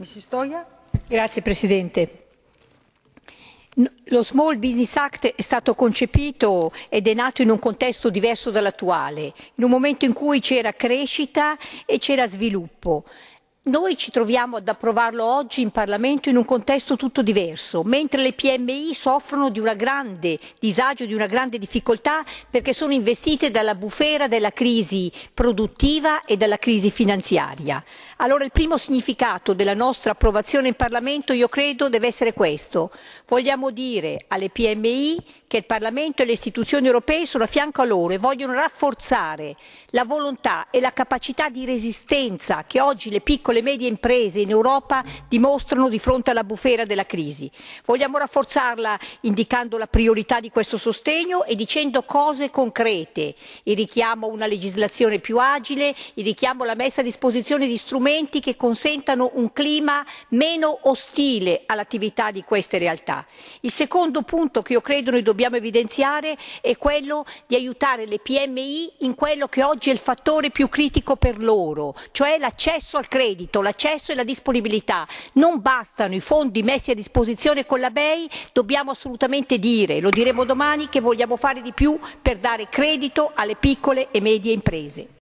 signora presidente onorevoli colleghi lo small business act è stato concepito ed è nato in un contesto diverso dall'attuale in un momento in cui c'era crescita e c'era sviluppo noi ci troviamo ad approvarlo oggi in parlamento in un contesto tutto diverso mentre le pmi soffrono di un grande disagio di una grande difficoltà perché sono investite dalla bufera della crisi produttiva e dalla crisi finanziaria. allora il primo significato della nostra approvazione in parlamento io credo deve essere questo vogliamo dire alle pmi che il parlamento e le istituzioni europee sono a fianco a loro e vogliono rafforzare la volontà e la capacità di resistenza che oggi le piccole e medie imprese in europa dimostrano di fronte alla bufera della crisi. vogliamo rafforzarla indicando la priorità di questo sostegno e dicendo cose concrete il richiamo a una legislazione più agile il richiamo alla messa a disposizione di strumenti che consentano un clima meno ostile all'attività di queste realtà. il secondo punto che io credo noi dobbiamo evidenziare è quello di aiutare le pmi in quello che oggi è il fattore più critico per loro cioè l'accesso al credito credito l'accesso e la disponibilità non bastano i fondi messi a disposizione con la bei dobbiamo assolutamente dire lo diremo domani che vogliamo fare di più per dare credito alle piccole e medie imprese.